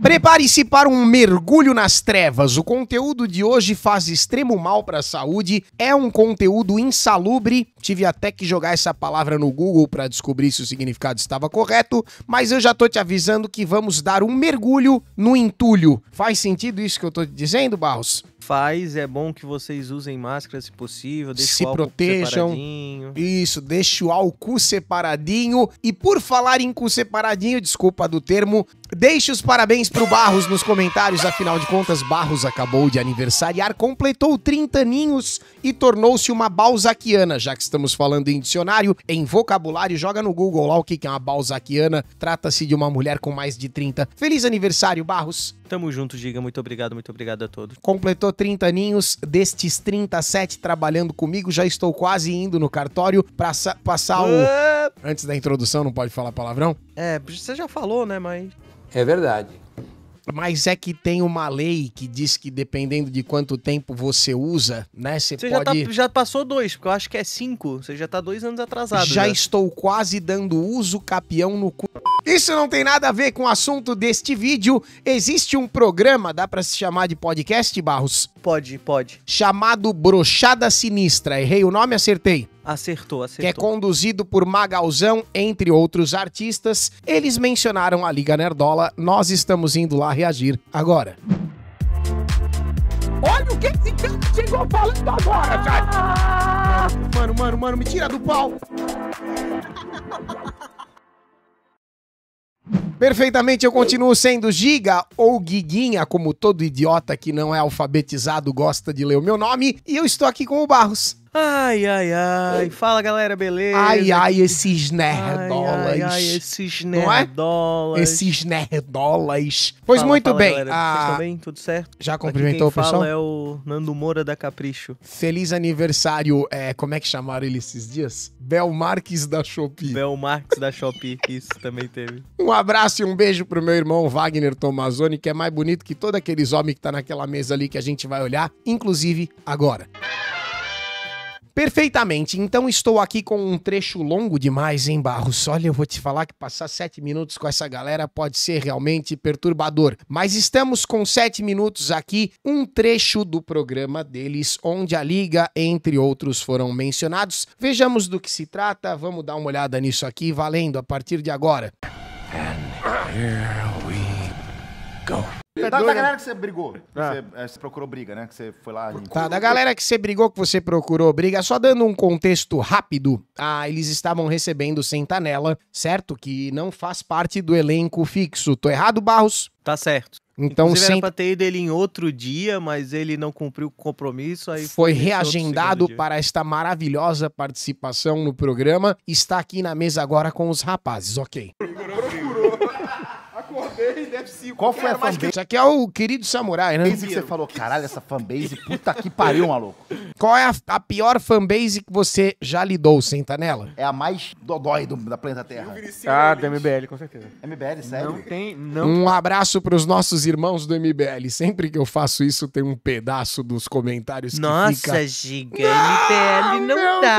Prepare-se para um mergulho nas trevas. O conteúdo de hoje faz extremo mal para a saúde, é um conteúdo insalubre. Tive até que jogar essa palavra no Google para descobrir se o significado estava correto, mas eu já tô te avisando que vamos dar um mergulho no entulho. Faz sentido isso que eu tô te dizendo, Barros? Faz, é bom que vocês usem máscara se possível, deixe se o álcool protejam. separadinho. Isso, deixe o álcool separadinho. E por falar em cu separadinho, desculpa do termo, Deixe os parabéns pro Barros nos comentários, afinal de contas, Barros acabou de aniversariar, completou 30 aninhos e tornou-se uma balzaquiana, já que estamos falando em dicionário, em vocabulário, joga no Google lá o que é uma balzaquiana, trata-se de uma mulher com mais de 30. Feliz aniversário, Barros! Tamo junto, Giga. Muito obrigado, muito obrigado a todos. Completou 30 aninhos, destes 37 trabalhando comigo, já estou quase indo no cartório pra passar o. Antes da introdução, não pode falar palavrão? É, você já falou, né, mas. É verdade. Mas é que tem uma lei que diz que dependendo de quanto tempo você usa, né? Você, pode. Já, tá, já, passou dois, porque eu acho que é cinco. Você já tá dois anos atrasado. Já né? estou quase dando uso capião no cu. Isso não tem nada a ver com o assunto deste vídeo. Existe um programa, dá para se chamar de podcast, Barros? Pode, pode. Chamado Brochada Sinistra. Errei o nome, acertei. Acertou, acertou. Que é conduzido por Magalzão, entre outros artistas. Eles mencionaram a Liga Nerdola. Nós estamos indo lá reagir agora. Olha o que esse cara chegou falando agora, ah! cara. Mano, mano, mano, me tira do pau! Perfeitamente, eu continuo sendo Giga ou Guiguinha, como todo idiota que não é alfabetizado gosta de ler o meu nome, e eu estou aqui com o Barros. Ai, ai, ai. Fala, galera, beleza? Ai, ai, esses nerdolas. Ai, ai, ai esses é? nerdolas. É? Esses nerdolas. Pois fala, muito fala, bem. Galera. Ah, bem? Tudo certo? Já cumprimentou o pessoal? é o Nando Moura da Capricho. Feliz aniversário. É, como é que chamaram ele esses dias? Belmarques da Shopee. Belmarques da Shopee. Isso também teve. Um abraço e um beijo pro meu irmão Wagner Tomazoni, que é mais bonito que todos aqueles homens que tá naquela mesa ali que a gente vai olhar, inclusive agora. Música Perfeitamente. Então estou aqui com um trecho longo demais, hein, Barros? Olha, eu vou te falar que passar sete minutos com essa galera pode ser realmente perturbador. Mas estamos com sete minutos aqui, um trecho do programa deles, onde a liga, entre outros, foram mencionados. Vejamos do que se trata, vamos dar uma olhada nisso aqui, valendo a partir de agora. And here we go. Tá, da, né? galera que você brigou, que ah. você, é, você, procurou briga, né? Que você foi lá. Tá, da galera que você brigou, que você procurou briga, só dando um contexto rápido, ah, eles estavam recebendo Sentanela, certo? Que não faz parte do elenco fixo. Tô errado, Barros? Tá certo. Então, Inclusive, sem... era pra ter ido ele em outro dia, mas ele não cumpriu o compromisso. Aí foi, foi reagendado para esta maravilhosa participação no programa. Está aqui na mesa agora com os rapazes, ok. Qual foi a fanbase? Isso aqui é o querido samurai, né? que você falou, caralho, essa fanbase, puta que pariu, maluco. Qual é a, a pior fanbase que você já lidou, senta nela? É a mais dodói do, da planeta Terra. Ah, do MBL, com certeza. MBL, sério? Não tem, não. Um abraço pros nossos irmãos do MBL. Sempre que eu faço isso, tem um pedaço dos comentários Nossa, que fica... Nossa, gigante, não, MBL não meu dá.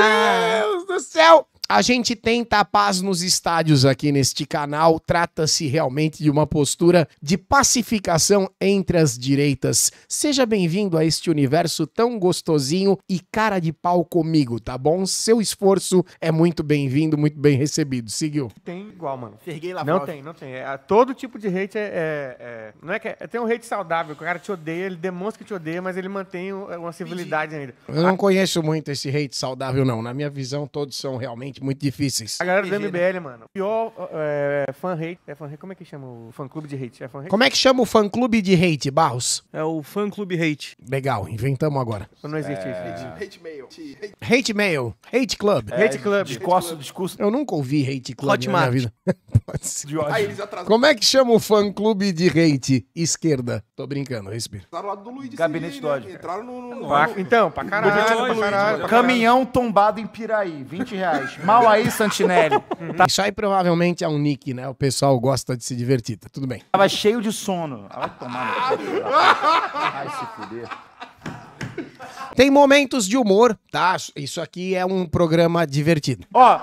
Meu Deus do céu! A gente tenta a paz nos estádios aqui neste canal. Trata-se realmente de uma postura de pacificação entre as direitas. Seja bem-vindo a este universo tão gostosinho e cara de pau comigo, tá bom? Seu esforço é muito bem-vindo, muito bem recebido. Seguiu. Tem igual, mano. Ferguei lá Não tem, não tem. É, todo tipo de hate é, é, é. Não é que é, tem um hate saudável, o cara te odeia, ele demonstra que te odeia, mas ele mantém uma civilidade ainda. Eu não conheço muito esse hate saudável, não. Na minha visão, todos são realmente muito, muito difíceis. A galera do MBL, né? mano. O pior é, é, fan hate. É fan hate. Como é que chama o fã clube de hate? É hate? Como é que chama o fã clube de hate, Barros? É o fã clube hate. Legal, inventamos agora. Não existe é... isso. Hate, hate mail. Hate, mail. Hate club. É, hate club. Discurso, hate discurso. Eu nunca ouvi hate club Hot na minha vida. Pode ser. Aí eles atrasaram. Como é que chama o fã clube de hate? Esquerda. Tô brincando, respira. Tá do lado do Luiz Gabinete Ciri, né? ódio. Né? Entraram no. no, no... Então, pra caralho, pra caralho. Caminhão tombado em Piraí, 20 reais mal aí, Santinelli. Tá... Isso aí provavelmente é um nick, né? O pessoal gosta de se divertir, tá tudo bem. Tava cheio de sono. Vai tomar no se fuder. Tem momentos de humor, tá? Isso aqui é um programa divertido. Ó,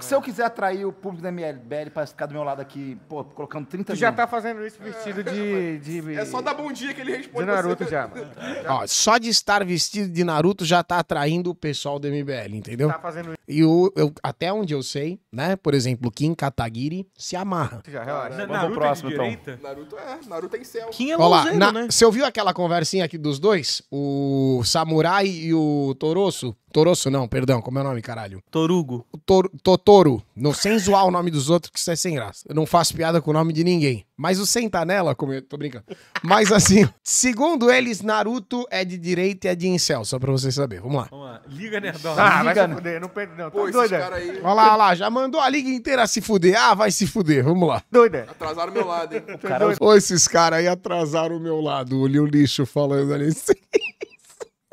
se eu quiser atrair o público da MLBL pra ficar do meu lado aqui, pô, colocando 30 Tu já tá fazendo isso vestido é, de, de, É só dar bom dia que ele responde. De Naruto já, mano. Ó, só de estar vestido de Naruto já tá atraindo o pessoal do MBL, entendeu? Tá fazendo isso. E o, eu, até onde eu sei, né? Por exemplo, Kim Kataguiri se amarra. Relaxa, né? Vamos pro é próximo, é então. Naruto é, Naruto tem é céu. Kim é Olha lá, né? Você ouviu aquela conversinha aqui dos dois? O Samurai e o Torosso? Torosso não, perdão, como é o nome, caralho? Torugo. Tor, Totoro. Não, sem zoar o nome dos outros, que isso é sem graça. Eu não faço piada com o nome de ninguém. Mas o Sentanela, como eu tô brincando. Mas assim, segundo eles, Naruto é de direita e é de incel, só pra você saber, Vamos lá. Vamos lá. Liga Nerdão. Né, ah, vai Liga, se né? fuder, não perde não. Tá doida. caras aí Olha lá, olha lá, já mandou a liga inteira se fuder. Ah, vai se fuder, vamos lá. Doida. atrasaram meu lado, hein? Tá Ô, esses caras aí atrasaram o meu lado. Olhei o lixo falando ali Sim.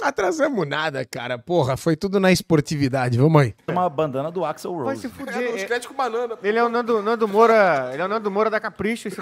Atrasamos nada, cara. Porra, foi tudo na esportividade, viu, mãe? É uma bandana do Axel Rose. Vai se fuder. É, é... banana. Ele é o Nando, Nando Moura. Ele é o Nando Moura da Capricho, esse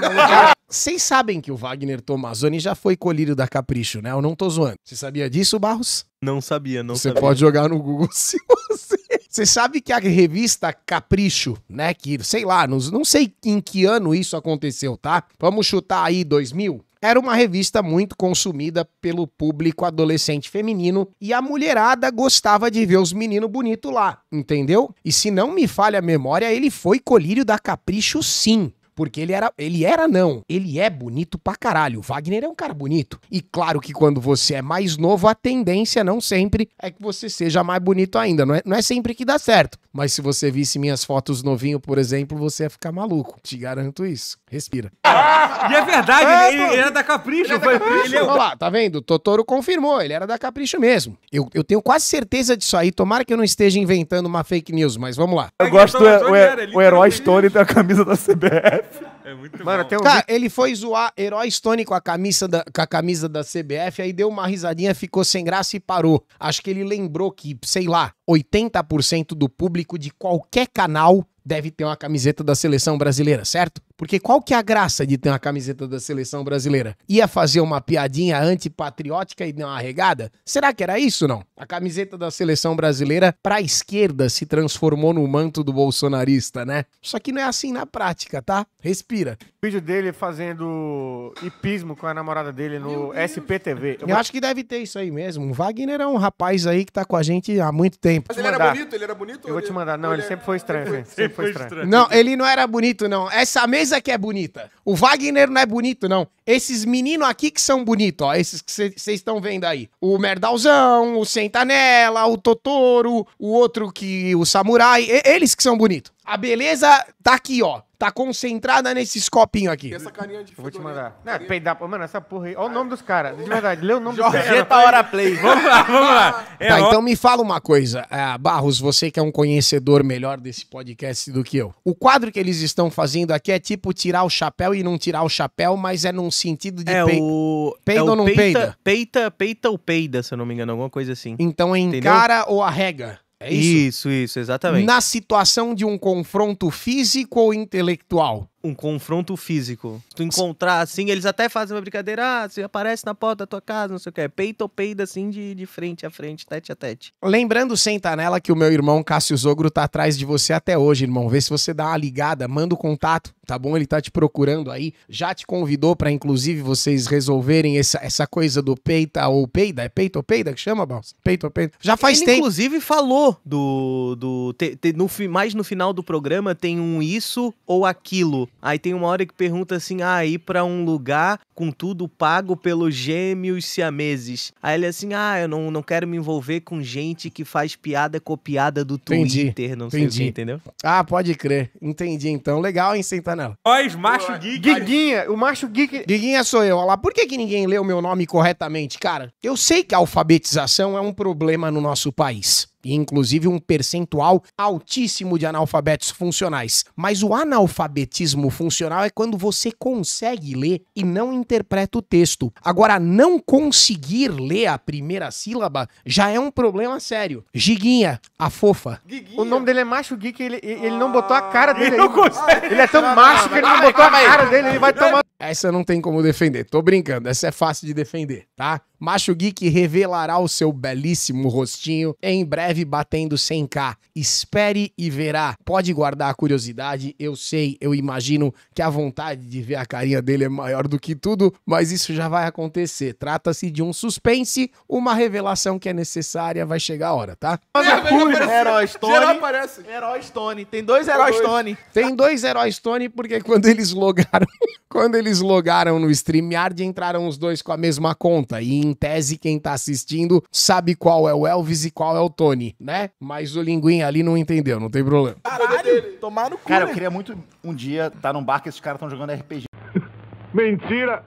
Vocês sabem que o Wagner Tomazoni já foi colírio da Capricho, né? Eu não tô zoando. Você sabia disso, Barros? Não sabia, não Você sabia. pode jogar no Google se você. Você sabe que a revista Capricho, né? Que, sei lá, não sei em que ano isso aconteceu, tá? Vamos chutar aí 2000? Era uma revista muito consumida pelo público adolescente feminino e a mulherada gostava de ver os meninos bonitos lá, entendeu? E se não me falha a memória, ele foi colírio da Capricho sim. Porque ele era, ele era não, ele é bonito pra caralho. O Wagner é um cara bonito. E claro que quando você é mais novo, a tendência não sempre é que você seja mais bonito ainda. Não é, não é sempre que dá certo. Mas se você visse minhas fotos novinho, por exemplo, você ia ficar maluco. Te garanto isso. Respira. e é verdade, é, ele, ele, era da Capricho. Ele era da Capricho. Ele... É Olha lá, tá vendo? O Totoro confirmou, ele era da Capricho mesmo. Eu, eu tenho quase certeza disso aí. Tomara que eu não esteja inventando uma fake news, mas vamos lá. Eu gosto do é, o, o, herói Stone da camisa da CBF. É muito Mano, bom. Tem um Cara, ele foi zoar Herói Stone com a, camisa da, com a camisa da CBF, aí deu uma risadinha, ficou sem graça e parou. Acho que ele lembrou que, sei lá, 80% do público de qualquer canal deve ter uma camiseta da seleção brasileira, certo? Porque qual que é a graça de ter uma camiseta da seleção brasileira? Ia fazer uma piadinha antipatriótica e não arregada? Será que era isso não? A camiseta da seleção brasileira para esquerda se transformou no manto do bolsonarista, né? Só que não é assim na prática, tá? Respira. O vídeo dele fazendo hipismo com a namorada dele no SPTV. Eu, Eu acho que deve ter isso aí mesmo. O Wagner é um rapaz aí que tá com a gente há muito tempo. Mas ele era bonito? Ele era bonito? Eu vou te mandar. Não, ele, sempre foi estranho, sempre, foi estranho. Não, ele não era bonito, não. Essa mesma Geisa que é bonita. O Wagner não é bonito, não. Esses meninos aqui que são bonitos, ó. Esses que vocês estão vendo aí. O Merdalzão, o Sentanela, o Totoro, o outro que. o Samurai. E, eles que são bonitos. A beleza tá aqui, ó. Tá concentrada nesses copinhos aqui. Essa carinha de Eu vou te mandar. Não, peidar, mano, essa porra aí. Olha o nome dos caras. De verdade, lê o nome dos caras. Jeta Hora Play. vamos lá, vamos lá. É, tá, ó... então me fala uma coisa. É, Barros, você que é um conhecedor melhor desse podcast do que eu. O quadro que eles estão fazendo aqui é tipo tirar o chapéu e não tirar o chapéu, mas é num sentido de é o... peida é ou não peita, peida? Peita, peita ou peida, se eu não me engano, alguma coisa assim. Então é encara ou arrega. É isso? Isso, isso, exatamente. Na situação de um confronto físico ou intelectual? um confronto físico. Tu encontrar assim, eles até fazem uma brincadeira, ah, você aparece na porta da tua casa, não sei o que, peito ou peida assim de, de frente a frente, tete a tete. Lembrando, senta tá nela, que o meu irmão Cássio Zogro tá atrás de você até hoje, irmão. Vê se você dá uma ligada, manda o contato, tá bom? Ele tá te procurando aí, já te convidou para inclusive vocês resolverem essa, essa coisa do peita ou peida, é peito ou peida que chama, Balsa? Peito ou peida. Já faz Ele, tempo. inclusive falou do do te, te, no, mais no final do programa tem um isso ou aquilo Aí tem uma hora que pergunta assim: ah, ir pra um lugar com tudo pago pelos gêmeos siameses. Aí ele é assim: ah, eu não, não quero me envolver com gente que faz piada copiada do entendi, Twitter, não entendi. sei o que, entendeu? Ah, pode crer. Entendi então. Legal, hein, Sentanela? Nós, macho geek. Guiguinha, o macho geek. Guiguinha sou eu. Olha lá, por que, que ninguém lê o meu nome corretamente, cara? Eu sei que a alfabetização é um problema no nosso país e inclusive um percentual altíssimo de analfabetos funcionais. Mas o analfabetismo funcional é quando você consegue ler e não interpreta o texto. Agora, não conseguir ler a primeira sílaba já é um problema sério. Giguinha, a fofa. Giguinha. O nome dele é Macho Geek, ele, ele não botou a cara ah, dele. Ele não consegue. Ele é tão macho que ele não botou a cara dele, ele vai então tomar. Essa não tem como defender, tô brincando, essa é fácil de defender, tá? Macho Geek revelará o seu belíssimo rostinho em breve batendo 100k. Espere e verá. Pode guardar a curiosidade, eu sei, eu imagino que a vontade de ver a carinha dele é maior do que tudo, mas isso já vai acontecer. Trata-se de um suspense, uma revelação que é necessária, vai chegar a hora, tá? É, é herói Stone. Geral aparece. Herói Stone. Tem dois heróis Stone. Tem dois heróis Stone porque quando eles logaram, quando eles logaram no StreamYard entraram os dois com a mesma conta e em tese, quem tá assistindo sabe qual é o Elvis e qual é o Tony, né? Mas o Linguinha ali não entendeu, não tem problema. Caralho, tomar no cu. Cara, eu né? queria muito um dia estar tá num bar que esses caras estão jogando RPG. Mentira!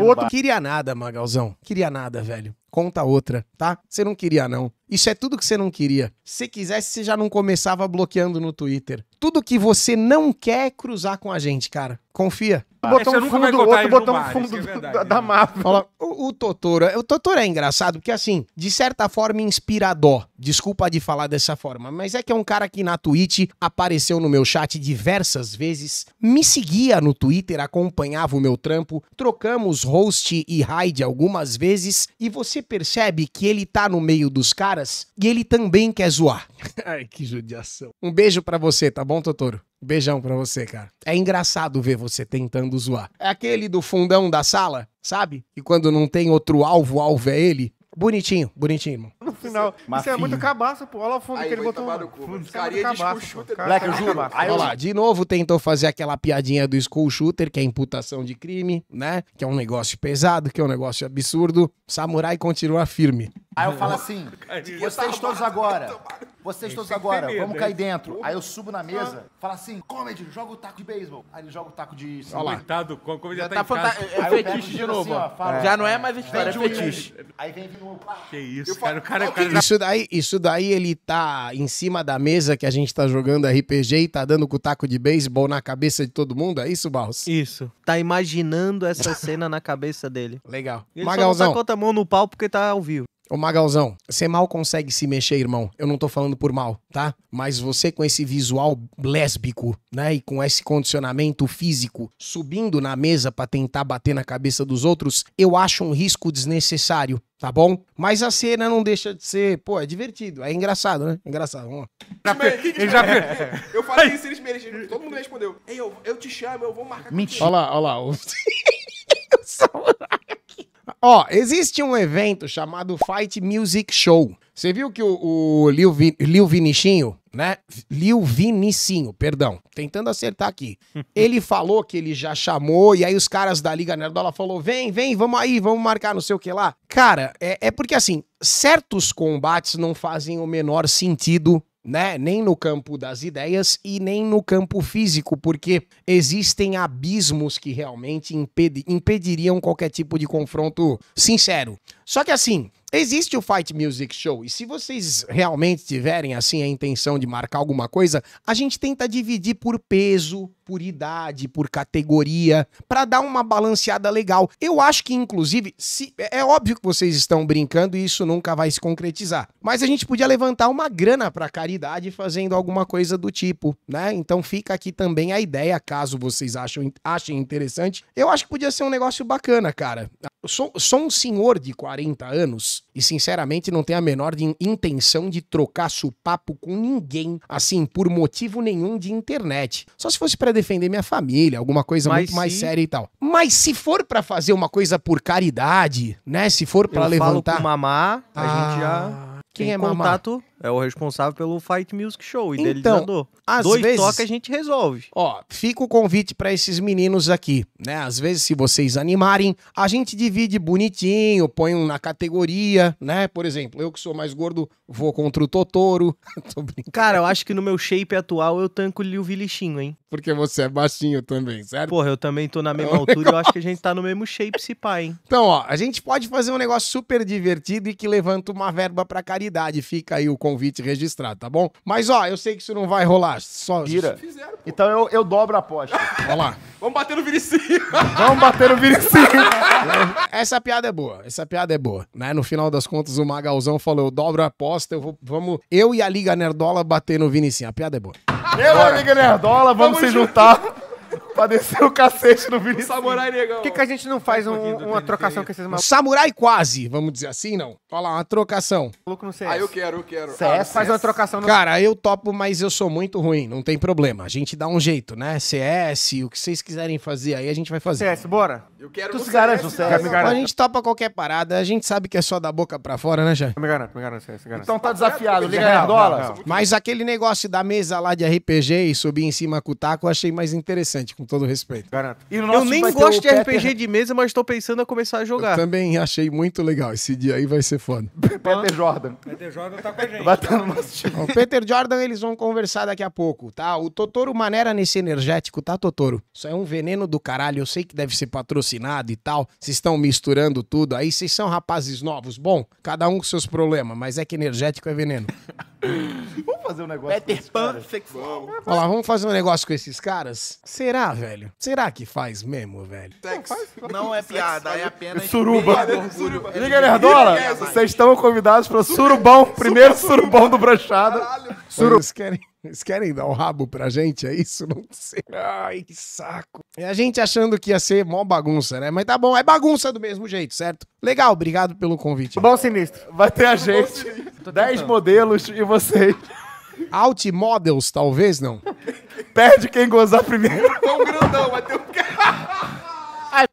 Outro queria nada, Magalzão. Queria nada, velho. Conta outra, tá? Você não queria, não. Isso é tudo que você não queria. Se quisesse, você já não começava bloqueando no Twitter. Tudo que você não quer é cruzar com a gente, cara. Confia. Ah, botou um fundo, outro botão um fundo é verdade, da, da né? mapa. O, o Totoro, é, o Totoro é engraçado porque, assim, de certa forma inspirador. Desculpa de falar dessa forma, mas é que é um cara que na Twitch apareceu no meu chat diversas vezes, me seguia no Twitter, acompanhava o meu trampo, trocamos host e raid algumas vezes, e você percebe que ele tá no meio dos caras caras e ele também quer zoar. Ai, que judiação. Um beijo para você, tá bom, Totoro? Beijão pra você, cara. É engraçado ver você tentando zoar. É aquele do fundão da sala, sabe? E quando não tem outro alvo, o alvo é ele. Bonitinho, bonitinho, irmão. No final. Isso é muito cabaça, pô. Olha o fundo aí, que ele botou. Fundo, de school shooter. Moleque, eu juro. Aí, olha lá, de novo tentou fazer aquela piadinha do school shooter, que é imputação de crime, né? Que é um negócio pesado, que é um negócio absurdo. Samurai continua firme. Aí eu falo assim, vocês todos agora, vocês todos agora, vamos é cair dentro. Aí eu subo na mesa, falo assim, comedy, joga o taco de beisebol. Aí ele joga o taco de... Olha lá. já tá, tá em casa. É fetiche de novo. Assim, já não é mais história, é fetiche. Aí vem novo. Que isso, cara, o cara, o cara, Isso daí, isso daí ele tá em cima da mesa que a gente tá jogando RPG e tá dando o cutaco de beisebol na cabeça de todo mundo, é isso, Barros? Isso. Tá imaginando essa cena na cabeça dele. Legal. Ele Magalzão. só não tá com a mão no pau porque tá ao vivo. Ô Magalzão, você mal consegue se mexer, irmão. Eu não tô falando por mal, tá? Mas você com esse visual lésbico, né? E com esse condicionamento físico subindo na mesa para tentar bater na cabeça dos outros, eu acho um risco desnecessário, tá bom? Mas a cena não deixa de ser, pô, é divertido, é engraçado, né? engraçado, vamos lá. Ele já Eu falei isso, eles merecem. todo mundo respondeu. Ei, eu, eu te chamo, eu vou marcar Mentira. Olha lá, olha lá. Ó, existe um evento chamado Fight Music Show. Você viu que o, o Lil, Vi, Lil Vinichinho, né? Lil Vinicinho, perdão, tentando acertar aqui. ele falou que ele já chamou, e aí os caras da Liga Nerdola falou: vem, vem, vamos aí, vamos marcar não sei o que lá. Cara, é, é porque assim, certos combates não fazem o menor sentido né? Nem no campo das ideias e nem no campo físico, porque existem abismos que realmente impedi impediriam qualquer tipo de confronto sincero. Só que assim, Existe o Fight Music Show, e se vocês realmente tiverem assim a intenção de marcar alguma coisa, a gente tenta dividir por peso, por idade, por categoria, para dar uma balanceada legal. Eu acho que inclusive, se é, é óbvio que vocês estão brincando e isso nunca vai se concretizar, mas a gente podia levantar uma grana para caridade fazendo alguma coisa do tipo, né? Então fica aqui também a ideia, caso vocês achem achem interessante. Eu acho que podia ser um negócio bacana, cara. Eu sou, sou um senhor de 40 anos e, sinceramente, não tenho a menor de intenção de trocar papo com ninguém, assim, por motivo nenhum de internet. Só se fosse para defender minha família, alguma coisa Mas muito se... mais séria e tal. Mas se for para fazer uma coisa por caridade, né? Se for para levantar. Falo com mamá, ah... a gente já. Ah, quem Tem é contato mamá? É o responsável pelo Fight Music Show, idealizador. Então, às Dois vezes, toques a gente resolve. Ó, fica o convite para esses meninos aqui, né? Às vezes, se vocês animarem, a gente divide bonitinho, põe um na categoria, né? Por exemplo, eu que sou mais gordo, vou contra o Totoro. Cara, eu acho que no meu shape atual eu tanco o Vilichinho, hein? Porque você é baixinho também, certo? Porra, eu também tô na mesma é altura, negócio. eu acho que a gente tá no mesmo shape, se pá, hein? Então, ó, a gente pode fazer um negócio super divertido e que levanta uma verba pra caridade. Fica aí o convite convite registrado, tá bom? Mas ó, eu sei que isso não vai rolar. Só Pira. então eu, eu dobro a aposta. Vamos lá. Vamos bater no Vinicinho. Vamos bater no Vinicinho. essa piada é boa. Essa piada é boa. Né? No final das contas, o Magalzão falou: eu dobro a aposta, eu vou, vamos, eu e a Liga Nerdola bater no Vinicinho. A piada é boa. Eu, e a liga Nerdola, vamos, vamos se juntar pra descer o cacete no Vinicius. Samurai negão. Por que, que a gente não faz um, uma trocação com esses malucos? Samurai quase, vamos dizer assim, não? Olha lá, uma trocação. Maluco no CS. Ah, eu quero, eu quero. CS, é ah, faz CS. uma trocação no... Cara, eu topo, mas eu sou muito ruim, não tem problema. A gente dá um jeito, né? CS, o que vocês quiserem fazer aí, a gente vai fazer. CS, bora. Eu quero tu se garante, CS. CS. A gente topa qualquer parada, a gente sabe que é só da boca pra fora, né, Jé? Me garanto, me garanto, CS, garanto. Então tá desafiado, liga é, dólar. Mas aquele negócio da mesa lá de RPG e subir em cima com o taco, eu achei mais interessante com todo respeito. Garanto. eu nem gosto de RPG de mesa, mas estou pensando em começar a jogar. Eu também achei muito legal. Esse dia aí vai ser foda. Peter Jordan. Peter Jordan tá com a gente. Batendo nosso O Peter Jordan, eles vão conversar daqui a pouco, tá? O Totoro Manera nesse energético, tá, Totoro? Isso é um veneno do caralho. Eu sei que deve ser patrocinado e tal. Vocês estão misturando tudo aí. Vocês são rapazes novos. Bom, cada um com seus problemas, mas é que energético é veneno. vamos fazer um negócio Peter com esses Pan caras. sexual. Olha lá, vamos fazer um negócio com esses caras? Será? será, velho? Será que faz mesmo, velho? Não é piada, é, é apenas. Suruba. Suruba. Liga Nerdola, vocês estão convidados para Surubão, primeiro Surubão do Brochada. Suru... Eles querem. querem dar o um rabo pra gente, é isso? Não sei. Ai, que saco. E é a gente achando que ia ser mó bagunça, né? Mas tá bom, é bagunça do mesmo jeito, certo? Legal, obrigado pelo convite. Bom sinistro. Vai ter a gente. 10 modelos e vocês. Alt Models, talvez não. Perde quem gozar primeiro. É um grandão, vai ter um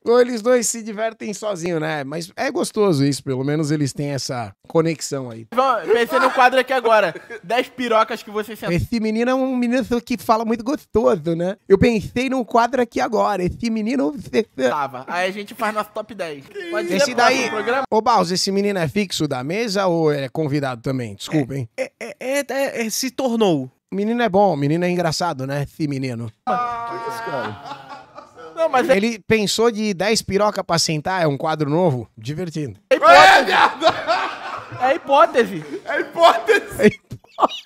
ou eles dois se divertem sozinhos, né? Mas é gostoso isso, pelo menos eles têm essa conexão aí. Vamos, pensei no quadro aqui agora. 10 pirocas que você senta. Esse menino é um menino que fala muito gostoso, né? Eu pensei num quadro aqui agora. Esse menino. Tava. Aí a gente faz nosso top 10. Pode esse daí. Ô, Baus, esse menino é fixo da mesa ou é convidado também? Desculpa, hein? É, é, é, é, é se tornou. Menino é bom, menino é engraçado, né? Esse menino. Ah, não, mas é- Ele pensou de 10 piroca pra sentar, é um quadro novo. Divertido. É, é hipótese. É hipótese. É hipótese. É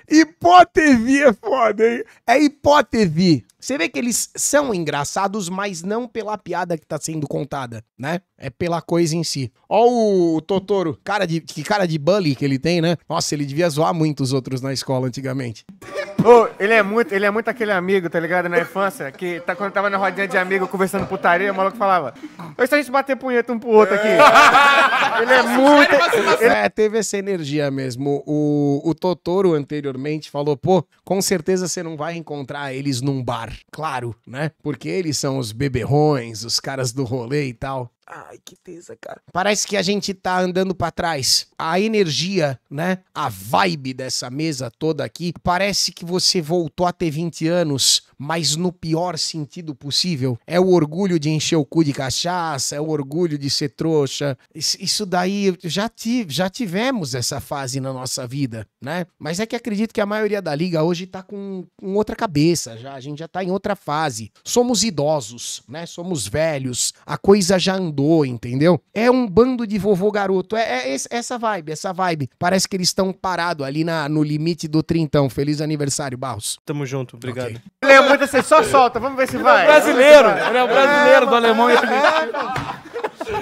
Hipótese é foda, hein? É hipótese. Você vê que eles são engraçados, mas não pela piada que tá sendo contada, né? É pela coisa em si. Ó o Totoro, cara de, que cara de bully que ele tem, né? Nossa, ele devia zoar muito os outros na escola antigamente. Oh, ele é muito, ele é muito aquele amigo, tá ligado? Na infância, que tá, quando tava na rodinha de amigo conversando putaria, o maluco falava: Olha se a gente bater punheta um pro outro aqui. É. ele é muito. Tá é, teve essa energia mesmo. O, o Totoro anteriormente falou: pô, com certeza você não vai encontrar eles num bar. Claro, né? Porque eles são os beberrões, os caras do rolê e tal. Ai, que tesa, cara. Parece que a gente tá andando para trás. A energia, né? A vibe dessa mesa toda aqui. Parece que você voltou a ter 20 anos, mas no pior sentido possível. É o orgulho de encher o cu de cachaça, é o orgulho de ser trouxa. Isso daí já, tive, já tivemos essa fase na nossa vida, né? Mas é que acredito que a maioria da liga hoje tá com, com outra cabeça já. A gente já tá em outra fase. Somos idosos, né? Somos velhos. A coisa já andou mandou, entendeu? É um bando de vovô garoto. É, é essa vibe, essa vibe. Parece que eles estão parados ali na, no limite do trintão. Feliz aniversário, Barros. Tamo junto, obrigado. Okay. Lembra muito assim, só solta, vamos ver se ele é vai. É brasileiro, ele é o brasileiro é, do alemão e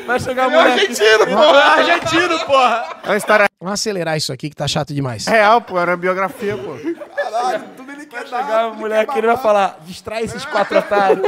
Vai chegar o é argentino, porra! argentino, porra! É uma história... Vamos acelerar isso aqui que tá chato demais. Real, pô, era biografia, pô. Caralho, tudo ele quer Vai chegar dar, a mulher que ele vai falar, distrai esses quatro otários.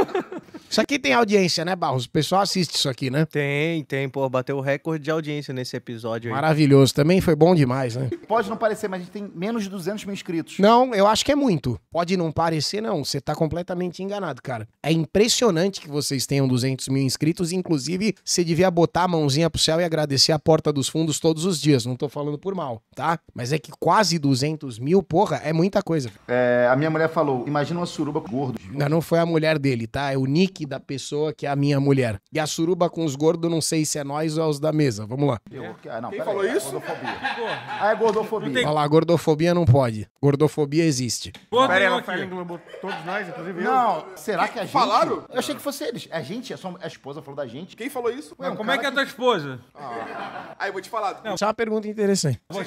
Isso aqui tem audiência, né, Barros? O pessoal assiste isso aqui, né? Tem, tem. Pô, bateu o recorde de audiência nesse episódio aí. Maravilhoso. Também foi bom demais, né? Pode não parecer, mas a gente tem menos de 200 mil inscritos. Não, eu acho que é muito. Pode não parecer, não. Você tá completamente enganado, cara. É impressionante que vocês tenham 200 mil inscritos. Inclusive, você devia botar a mãozinha pro céu e agradecer a Porta dos Fundos todos os dias. Não tô falando por mal, tá? Mas é que quase 200 mil, porra, é muita coisa. É, a minha mulher falou, imagina uma suruba gordo. Não, não foi a mulher dele, tá? É o Nick aqui da pessoa que é a minha mulher. E a suruba com os gordos, não sei se é nós ou é os da mesa. Vamos lá. Eu, ah, não, Quem falou aí, é isso? gordofobia. ah, é gordofobia. Tem... Olha lá, gordofobia não pode. Gordofobia existe. Pô, ela todos nós, inclusive não, eu. Não, será que a gente... Falaram? Eu achei que fosse eles. A gente, a, sua, a esposa falou da gente. Quem falou isso? Ué, um como é que é a tua esposa? Ah. Aí, vou te falar. Não. Só uma pergunta interessante. O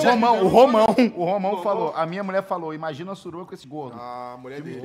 Romão, o Romão, o Romão falou. A minha mulher falou, imagina a suruba com esse gordo. Ah, mulher dele.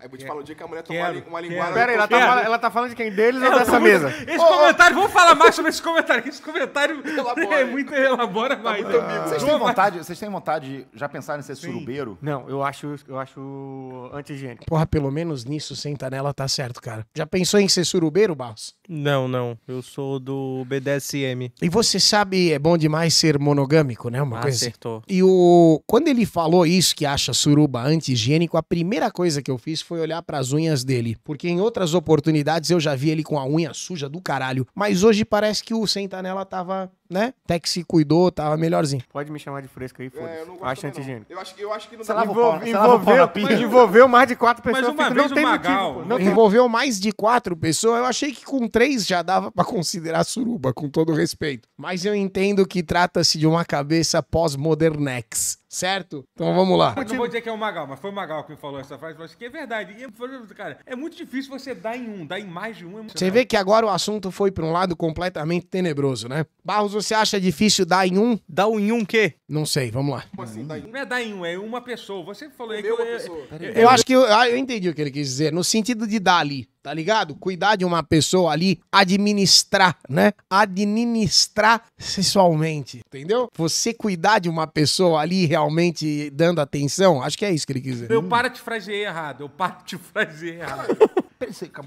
Aí vou te falar, o dia que a mulher tomar uma linguada ela tá, fala, ela tá falando de quem? Deles ou dessa mesa? Esse oh, comentário, vamos falar mais sobre esse comentário, que esse comentário elabora, é muito elabora tá mais. Tá muito né? vocês, têm vontade, vocês têm vontade de já pensar em ser Sim. surubeiro? Não, eu acho, eu acho antigênico. Porra, pelo menos nisso, senta nela tá certo, cara. Já pensou em ser surubeiro, Barros? Não, não. Eu sou do BDSM. E você sabe, é bom demais ser monogâmico, né? Uma ah, coisa assim. acertou. E o... quando ele falou isso, que acha suruba anti anti-higiênico, a primeira coisa que eu fiz foi olhar para as unhas dele. Porque em outras outras oportunidades eu já vi ele com a unha suja do caralho, mas hoje parece que o Sentanela tava né? Até que se cuidou, tava melhorzinho. Pode me chamar de fresco aí, foda-se. É, eu não acho antigênico. Eu acho que, eu acho que não dá envolveu, envolveu, mas, envolveu mais de quatro pessoas. Mas uma fico, vez não tem Magal, motivo, não envolveu mais de quatro pessoas. Eu achei que com três já dava para considerar suruba, com todo respeito. Mas eu entendo que trata-se de uma cabeça pós-modernex. Certo? Então vamos lá. Eu não vou dizer que é o Magal, mas foi o Magal que me falou essa frase. Eu acho que é verdade. E, cara, é muito difícil você dar em um, dar em mais de um. É você vê que agora o assunto foi para um lado completamente tenebroso, né? Barros você acha difícil dar em um? dar um em um quê? Não sei, vamos lá. Como assim, dar em um? Não é dar em um, é uma pessoa. Você falou aí que é eu, é- eu, eu, eu acho que eu, ah, eu entendi o que ele quis dizer, no sentido de dar ali tá ligado? Cuidar de uma pessoa ali, administrar, né? Administrar sexualmente, entendeu? Você cuidar de uma pessoa ali realmente dando atenção, acho que é isso que ele quis dizer. Eu hum. de frasear errado, eu de frasear errado.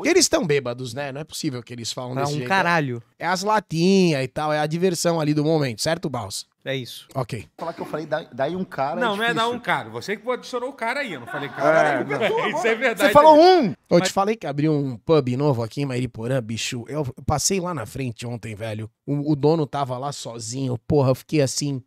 Eles estão bêbados, né? Não é possível que eles falam tá desse um jeito. É caralho. É as latinhas e tal, é a diversão ali do momento, certo, Baus? É isso. Ok. Falar que eu falei, daí um cara. É não, é não é dar um cara. Você que adicionou o cara aí. Eu não falei cara. É, não. isso é verdade. Você falou um! Eu te falei que abri um pub novo aqui em Mariporã, bicho. Eu passei lá na frente ontem, velho. O, o dono tava lá sozinho. Porra, eu fiquei assim,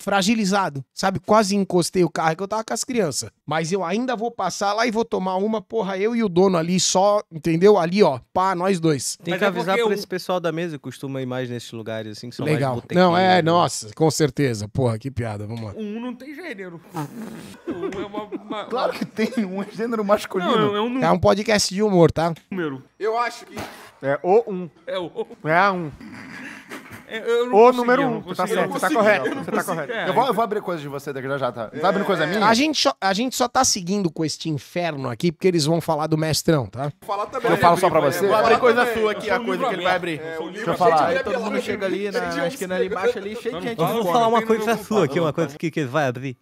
fragilizado. Sabe? Quase encostei o carro que eu tava com as crianças. Mas eu ainda vou passar lá e vou tomar uma, porra, eu e o dono ali só, entendeu? Ali, ó. Pá, nós dois. Tem Mas que é avisar pra eu... esse pessoal da mesa que costuma ir mais nesses lugares, assim, que são Legal. Não, é, né? nossa com certeza. Porra, que piada. Vamos lá. Um não tem gênero. Ah. um é uma, uma- Claro que tem, um é gênero masculino. Não, é um É um podcast de humor, tá? Eu acho que É o um. É o É a um o número um. Você tá certo, você tá correto. Você tá correto. É, eu, vou, eu vou abrir coisa de você daqui já, já tá. Tá abrindo é. coisa minha? A gente, só, a gente só tá seguindo com este inferno aqui porque eles vão falar do mestrão, tá? Falar também. Eu falo só pra você. Vou abrir coisa sua aqui, a coisa que ele vai abrir. É, Deixa eu falar. Todo mundo chega ali, acho que ali embaixo ali, cheio de gente. Vamos falar uma coisa sua aqui, uma coisa que ele vai abrir.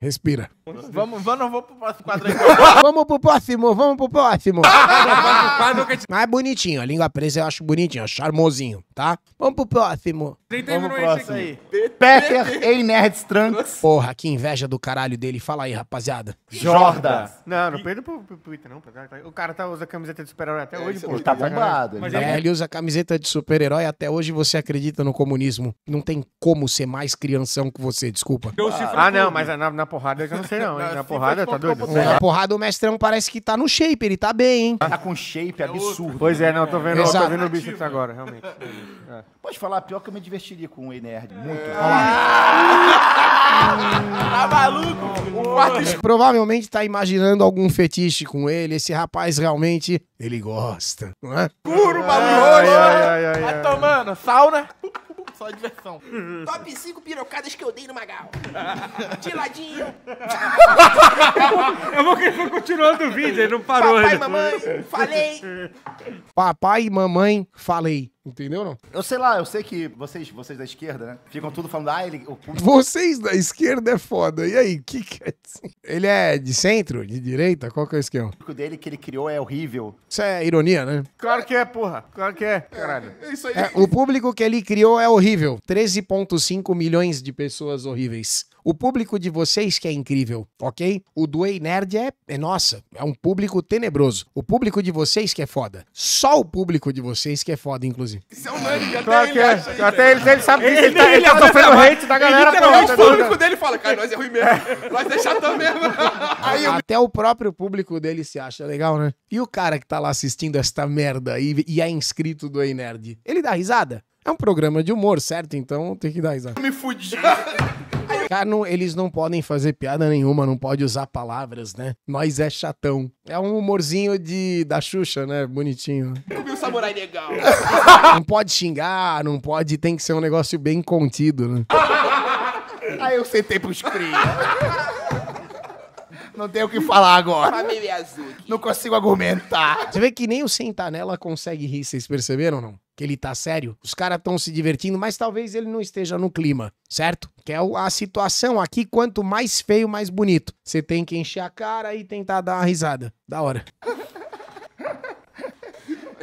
Respira. Vamos, vamos, vamos pro próximo quadro aí. Vamos pro próximo, vamos pro próximo. Mas é bonitinho, a língua presa eu acho bonitinho, charmosinho, tá? Vamos pro próximo. Próximo. Nem terminou Vamos próximo. aí. Peter em Nerd Trunks. Porra, que inveja do caralho dele. Fala aí, rapaziada. Jorda. Não, não perda pro, Twitter, não. O cara tá, tá usando camiseta de super-herói até é, hoje, pô. Ele tá bombado. Ele, né? é, é, ele usa camiseta de super-herói até hoje você acredita no comunismo. Não tem como ser mais crianção que você, desculpa. Ah, não, mas na, na porrada eu já não sei não, Na porrada, tá doido? Na porrada o mestrão parece que tá no shape, ele tá bem, hein? Tá com shape absurdo. Pois é, né? não, tô vendo, tô vendo o bicho agora, realmente. Pode falar pior pior que eu me divertiria com o Ei Nerd. É. Muito. Ah! Tá maluco? Quarto Provavelmente tá imaginando algum fetiche com ele. Esse rapaz realmente, ele gosta, não é? Puro maluco! Né? Vai tomando, sauna. Né? Só diversão. Top 5 pirocadas que eu dei no Magal. De ladinho. eu vou querer continuando o vídeo, ele não parou. Papai e mamãe, falei. Papai e mamãe, falei. Entendeu não? Eu sei lá, eu sei que vocês, vocês da esquerda, né? Ficam tudo falando, ah, ele. O... Vocês da esquerda é foda. E aí, o que, que é assim? Ele é de centro? De direita? Qual que é o esquema? O público dele que ele criou é horrível. Isso é ironia, né? Claro que é, porra. Claro que é, caralho. É, é isso aí. É, o público que ele criou é horrível. 13,5 milhões de pessoas horríveis. O público de vocês que é incrível, ok? O do Ei Nerd é, é nossa, é um público tenebroso. O público de vocês que é foda. Só o público de vocês que é foda, inclusive. Isso é um nerd, até claro ele né? é. Até ele, ele sabe ele, ele, ele, ele tá, tá sofrendo hate da galera. Literalmente, o público dele fala, cara, nós é ruim mesmo, nós é chatão mesmo. Aí, até o próprio público dele se acha legal, né? E o cara que tá lá assistindo esta merda e, e é inscrito do Ei Nerd, ele dá risada? É um programa de humor, certo? Então tem que dar risada. Me fudi. Cano, eles não podem fazer piada nenhuma, não pode usar palavras, né? Nós é chatão. É um humorzinho de, da Xuxa, né? Bonitinho. Comi um samurai legal. não pode xingar, não pode, tem que ser um negócio bem contido, né? Aí eu sentei pros cria. Não tenho o que falar agora. Família Azul. Não consigo argumentar. Você vê que nem o Sentanela consegue rir, vocês perceberam ou não? Que ele tá sério. Os caras estão se divertindo, mas talvez ele não esteja no clima, certo? Que é a situação aqui, quanto mais feio, mais bonito. Você tem que encher a cara e tentar dar uma risada. Da hora.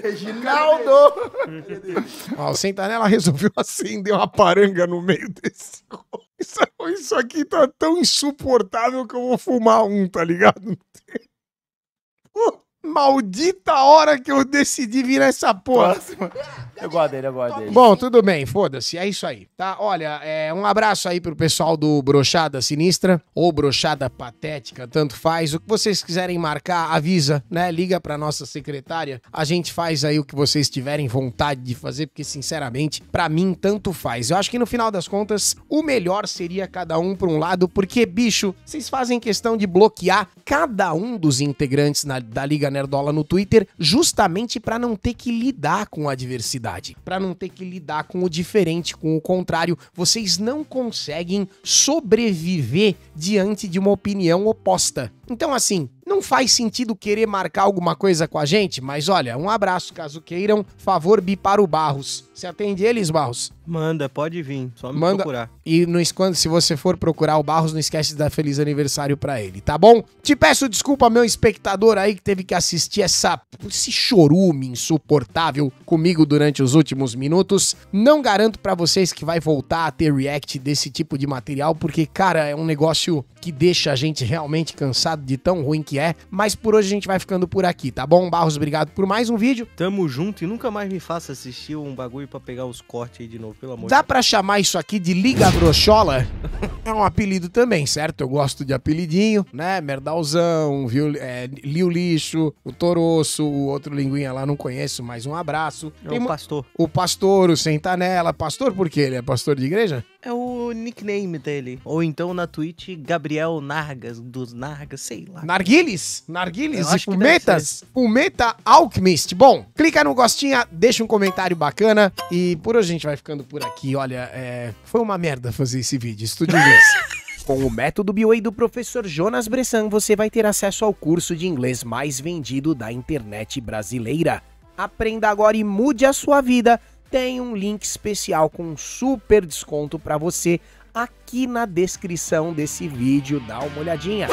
Reginaldo! Ó, o Sentanela resolveu acender uma paranga no meio desse... Isso, isso aqui tá tão insuportável que eu vou fumar um, tá ligado? Puta. Maldita hora que eu decidi virar essa porra. Eu gosto dele, eu gosto dele. Bom, tudo bem, foda-se, é isso aí, tá? Olha, é, um abraço aí pro pessoal do Brochada Sinistra, ou Brochada Patética, tanto faz. O que vocês quiserem marcar, avisa, né? Liga pra nossa secretária, a gente faz aí o que vocês tiverem vontade de fazer, porque, sinceramente, pra mim, tanto faz. Eu acho que, no final das contas, o melhor seria cada um pra um lado, porque, bicho, vocês fazem questão de bloquear cada um dos integrantes na, da Liga Nerdola no Twitter, justamente para não ter que lidar com a diversidade, para não ter que lidar com o diferente, com o contrário. Vocês não conseguem sobreviver diante de uma opinião oposta. Então, assim, não faz sentido querer marcar alguma coisa com a gente, mas olha, um abraço caso queiram. Favor bi para o Barros. Você atende eles, Barros? Manda, pode vir, só me Manda. procurar. E no quando, se você for procurar o Barros, não esquece de dar feliz aniversário para ele, tá bom? Te peço desculpa, meu espectador aí que teve que assistir essa, esse chorume insuportável comigo durante os últimos minutos. Não garanto para vocês que vai voltar a ter react desse tipo de material, porque, cara, é um negócio que deixa a gente realmente cansado de tão ruim que é é. Mas por hoje a gente vai ficando por aqui, tá bom? Barros, obrigado por mais um vídeo. Tamo junto e nunca mais me faça assistir um bagulho para pegar os cortes aí de novo, pelo amor Dá de Deus. Dá pra chamar isso aqui de Liga Brochola? é um apelido também, certo? Eu gosto de apelidinho, né? Merdalzão, viu? É, Liu Lixo, o Toroço, o outro linguinha lá não conheço, mas um abraço. É o Tem pastor. O pastor, o Sentanela. Pastor por quê? Ele é pastor de igreja? É o nickname dele. Ou então na Twitch, Gabriel Nargas, dos Nargas, sei lá. Narguiles? Narguiles Cometas fumetas? Fumeta Alchemist. Bom, clica no gostinha, deixa um comentário bacana e por hoje a gente vai ficando por aqui. Olha, é... foi uma merda fazer esse vídeo, estúdio inglês. Com o método BOE do professor Jonas Bressan, você vai ter acesso ao curso de inglês mais vendido da internet brasileira. Aprenda agora e mude a sua vida tem um link especial com um super desconto para você aqui na descrição desse vídeo. Dá uma olhadinha.